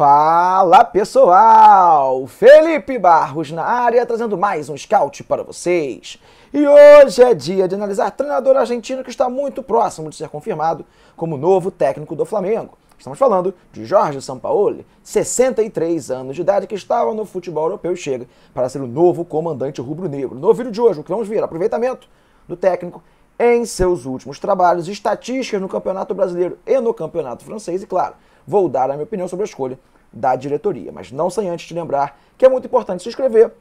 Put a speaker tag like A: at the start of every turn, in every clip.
A: Fala pessoal! Felipe Barros na área trazendo mais um scout para vocês. E hoje é dia de analisar treinador argentino que está muito próximo de ser confirmado como novo técnico do Flamengo. Estamos falando de Jorge Sampaoli, 63 anos de idade, que estava no futebol europeu e chega para ser o novo comandante rubro-negro. No vídeo de hoje, o que vamos ver? Aproveitamento do técnico em seus últimos trabalhos, estatísticas no Campeonato Brasileiro e no Campeonato Francês e, claro, vou dar a minha opinião sobre a escolha da diretoria. Mas não sem antes te lembrar que é muito importante se inscrever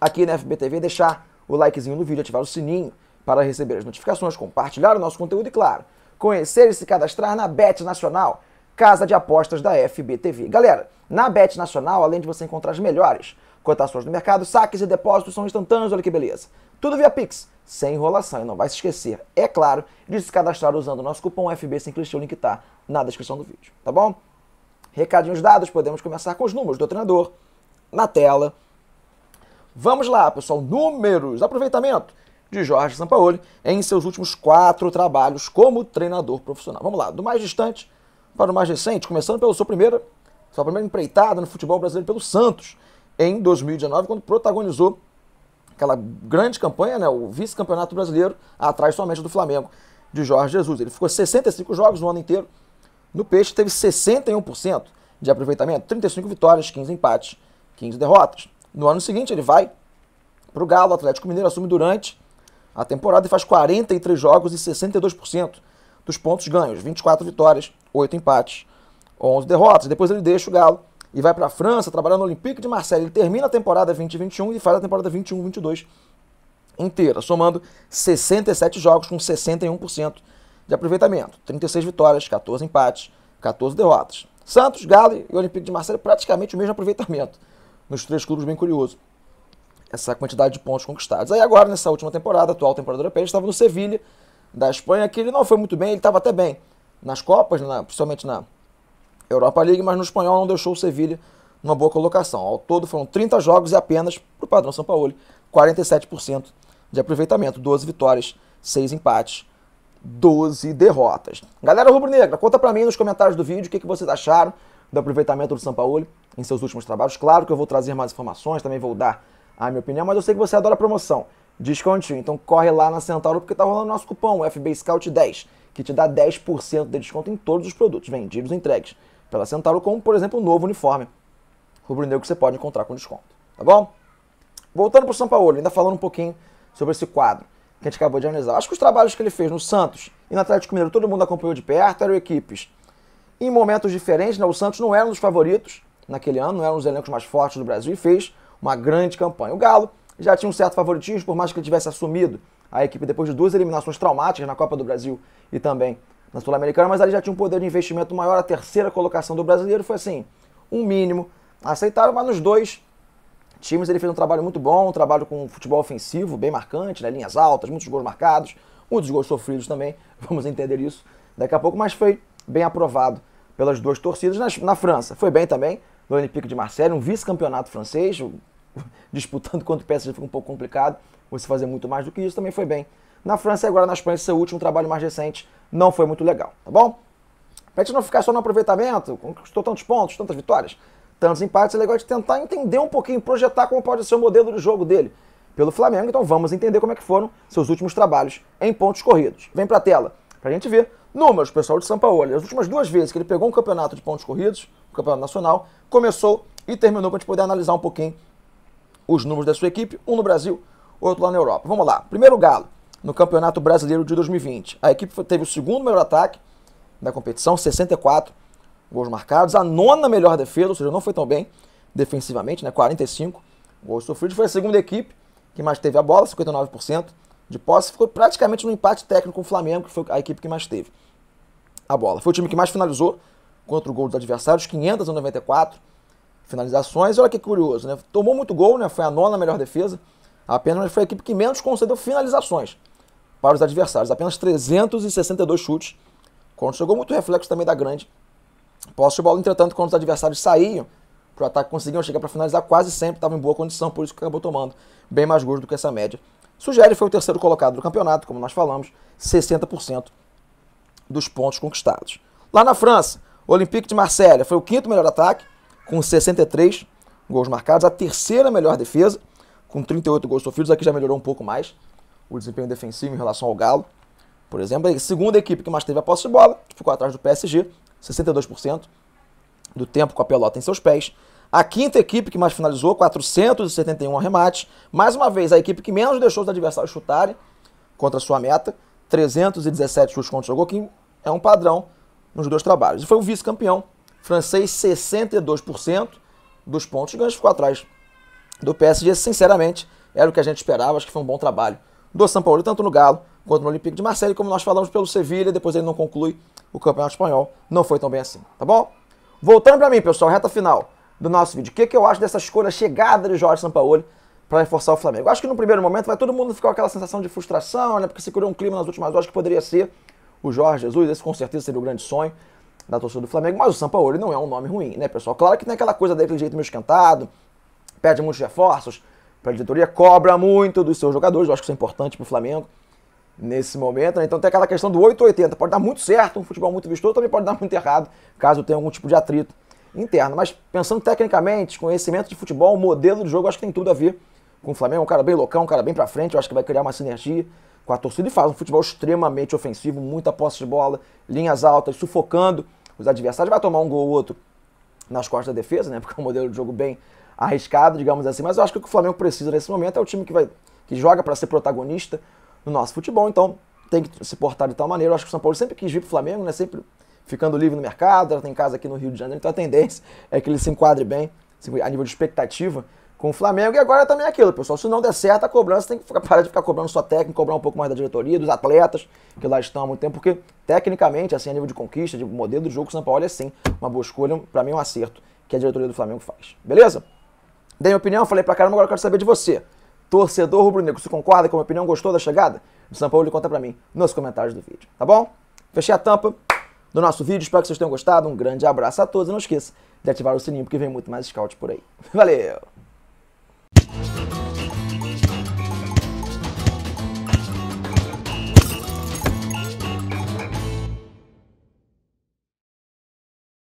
A: aqui na FBTV, deixar o likezinho no vídeo, ativar o sininho para receber as notificações, compartilhar o nosso conteúdo e, claro, conhecer e se cadastrar na Bet Nacional, casa de apostas da FBTV. Galera, na Bet Nacional, além de você encontrar as melhores cotações do mercado, saques e depósitos são instantâneos, olha que beleza. Tudo via Pix, sem enrolação, e não vai se esquecer, é claro, de se cadastrar usando o nosso cupom FB sem clichê, o link tá na descrição do vídeo, tá bom? Recadinhos dados, podemos começar com os números do treinador na tela. Vamos lá, pessoal, números, aproveitamento de Jorge Sampaoli em seus últimos quatro trabalhos como treinador profissional. Vamos lá, do mais distante para o mais recente, começando pela sua primeira, sua primeira empreitada no futebol brasileiro pelo Santos, em 2019, quando protagonizou aquela grande campanha, né, o vice-campeonato brasileiro, atrás somente do Flamengo, de Jorge Jesus. Ele ficou 65 jogos no ano inteiro. No Peixe teve 61% de aproveitamento, 35 vitórias, 15 empates, 15 derrotas. No ano seguinte ele vai para o Galo, Atlético Mineiro assume durante a temporada e faz 43 jogos e 62% dos pontos ganhos, 24 vitórias, 8 empates, 11 derrotas. Depois ele deixa o Galo e vai para a França trabalhar no Olympique de Marseille. Ele termina a temporada 2021 e faz a temporada 21-22 inteira, somando 67 jogos com 61% de aproveitamento, 36 vitórias, 14 empates, 14 derrotas. Santos, Galo e Olympique de Marseille praticamente o mesmo aproveitamento nos três clubes, bem curioso. Essa quantidade de pontos conquistados. Aí agora, nessa última temporada, atual temporada europeia, ele estava no Sevilha, da Espanha, que ele não foi muito bem, ele estava até bem nas Copas, na, principalmente na, Europa League, mas no espanhol não deixou o Sevilha numa boa colocação. Ao todo foram 30 jogos e apenas, para o padrão São Paulo, 47% de aproveitamento, 12 vitórias, 6 empates. 12 derrotas. Galera rubro-negra, conta para mim nos comentários do vídeo o que, que vocês acharam do aproveitamento do São Paulo em seus últimos trabalhos. Claro que eu vou trazer mais informações, também vou dar a minha opinião, mas eu sei que você adora promoção. Descontinho, então corre lá na Centauro porque tá rolando nosso cupom, FB Scout 10 que te dá 10% de desconto em todos os produtos vendidos e entregues pela Centauro, como por exemplo o novo uniforme rubro-negro que você pode encontrar com desconto. Tá bom? Voltando para o São Paulo, ainda falando um pouquinho sobre esse quadro que a gente acabou de analisar. Acho que os trabalhos que ele fez no Santos e no Atlético Mineiro, todo mundo acompanhou de perto, eram equipes em momentos diferentes. Né? O Santos não era um dos favoritos naquele ano, não era um dos elencos mais fortes do Brasil e fez uma grande campanha. O Galo já tinha um certo favoritismo, por mais que ele tivesse assumido a equipe depois de duas eliminações traumáticas na Copa do Brasil e também na Sul-Americana, mas ali já tinha um poder de investimento maior. A terceira colocação do brasileiro foi assim, um mínimo. Aceitaram, mas nos dois times ele fez um trabalho muito bom, um trabalho com futebol ofensivo, bem marcante, né? linhas altas, muitos gols marcados, muitos gols sofridos também, vamos entender isso daqui a pouco, mas foi bem aprovado pelas duas torcidas. Na, na França foi bem também, no Olympique de Marseille, um vice-campeonato francês, disputando contra o PSG fica um pouco complicado, você fazer muito mais do que isso também foi bem. Na França e agora na Espanha, seu último trabalho mais recente não foi muito legal, tá bom? Pra gente não ficar só no aproveitamento, conquistou tantos pontos, tantas vitórias, tantos empates, é legal de tentar entender um pouquinho, projetar como pode ser o modelo de jogo dele pelo Flamengo. Então vamos entender como é que foram seus últimos trabalhos em pontos corridos. Vem pra tela pra gente ver números, pessoal, de São Paulo. As últimas duas vezes que ele pegou um campeonato de pontos corridos, o um campeonato nacional, começou e terminou para a gente poder analisar um pouquinho os números da sua equipe, um no Brasil, outro lá na Europa. Vamos lá. Primeiro Galo, no Campeonato Brasileiro de 2020. A equipe teve o segundo melhor ataque da competição, 64 gols marcados. A nona melhor defesa, ou seja, não foi tão bem defensivamente, né? 45 gols sofridos. Foi a segunda equipe que mais teve a bola, 59% de posse. Ficou praticamente no empate técnico com o Flamengo, que foi a equipe que mais teve a bola. Foi o time que mais finalizou contra o gol dos adversários, 594 finalizações. Olha que curioso, né? Tomou muito gol, né? Foi a nona melhor defesa Apenas foi a equipe que menos concedeu finalizações para os adversários. Apenas 362 chutes. Quando chegou muito reflexo também da grande. Posse de bola, entretanto, quando os adversários saíam para o ataque, conseguiam chegar para finalizar quase sempre, estava em boa condição, por isso que acabou tomando bem mais gols do que essa média. Sugere foi o terceiro colocado do campeonato, como nós falamos, 60% dos pontos conquistados. Lá na França, o Olympique de Marselha foi o quinto melhor ataque, com 63 gols marcados, a terceira melhor defesa, com 38 gols sofridos, aqui já melhorou um pouco mais o desempenho defensivo em relação ao Galo. Por exemplo, a segunda equipe que mais teve a posse de bola, ficou atrás do PSG, 62% do tempo com a pelota em seus pés. A quinta equipe que mais finalizou, 471 arremates. Mais uma vez, a equipe que menos deixou os adversários chutarem contra a sua meta, 317 chutes contra o gol, que é um padrão nos dois trabalhos. E foi o vice-campeão francês, 62% dos pontos ganhos, ficou atrás do PSG, sinceramente, era o que a gente esperava, acho que foi um bom trabalho do São Paulo, tanto no Galo quanto no Olympique de Marseille, como nós falamos pelo Sevilha, depois ele não conclui o Campeonato Espanhol, não foi tão bem assim, tá bom? Voltando para mim, pessoal, reta final do nosso vídeo, o que, que eu acho dessa escolha chegada de Jorge Sampaoli para reforçar o Flamengo? Eu acho que no primeiro momento vai todo mundo ficar com aquela sensação de frustração, né, porque se criou um clima nas últimas horas que poderia ser o Jorge Jesus, esse com certeza seria o grande sonho da torcida do Flamengo, mas o Sampaoli não é um nome ruim, né, pessoal? Claro que tem é aquela coisa dele, aquele jeito meio esquentado, pede muitos reforços para a diretoria, cobra muito dos seus jogadores, eu acho que isso é importante para o Flamengo nesse momento. Né? Então tem aquela questão do 880, pode dar muito certo, um futebol muito vistoso também pode dar muito errado, caso tenha algum tipo de atrito interno. Mas pensando tecnicamente, conhecimento de futebol, modelo de jogo, acho que tem tudo a ver com o Flamengo, é um cara bem loucão, um cara bem para frente, eu acho que vai criar uma sinergia com a torcida e faz um futebol extremamente ofensivo, muita posse de bola, linhas altas, sufocando os adversários, vai tomar um gol ou outro nas costas da defesa, né? Porque é um modelo de jogo bem arriscado, digamos assim. Mas eu acho que o que o Flamengo precisa nesse momento é o time que, vai, que joga para ser protagonista no nosso futebol. Então tem que se portar de tal maneira. Eu acho que o São Paulo sempre quis vir para o Flamengo, né? sempre ficando livre no mercado. Ela tem casa aqui no Rio de Janeiro. Então a tendência é que ele se enquadre bem a nível de expectativa com o Flamengo. E agora também é aquilo, pessoal. Se não der certo, a cobrança tem que ficar, parar de ficar cobrando só técnica cobrar um pouco mais da diretoria, dos atletas que lá estão há muito tempo, porque tecnicamente, assim, a nível de conquista, de modelo do jogo, o São Paulo é sim uma boa escolha, para mim, um acerto que a diretoria do Flamengo faz. Beleza? Dei minha opinião, falei pra caramba, agora eu quero saber de você. Torcedor rubro-negro, você concorda com a minha opinião? Gostou da chegada? do São Paulo conta pra mim nos comentários do vídeo, tá bom? Fechei a tampa do nosso vídeo, espero que vocês tenham gostado. Um grande abraço a todos e não esqueça de ativar o sininho porque vem muito mais scout por aí. Valeu!